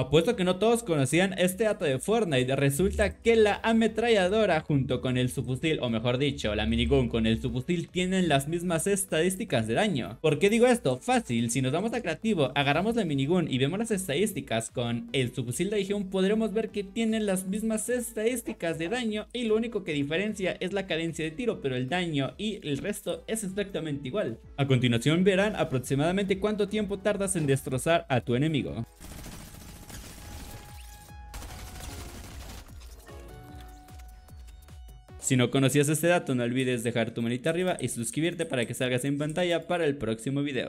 Apuesto que no todos conocían este dato de Fortnite, resulta que la ametralladora junto con el subfusil, o mejor dicho, la minigun con el subfusil tienen las mismas estadísticas de daño. ¿Por qué digo esto? Fácil, si nos vamos a creativo, agarramos la minigun y vemos las estadísticas con el subfusil de legión, podremos ver que tienen las mismas estadísticas de daño y lo único que diferencia es la cadencia de tiro, pero el daño y el resto es exactamente igual. A continuación verán aproximadamente cuánto tiempo tardas en destrozar a tu enemigo. Si no conocías este dato, no olvides dejar tu manita arriba y suscribirte para que salgas en pantalla para el próximo video.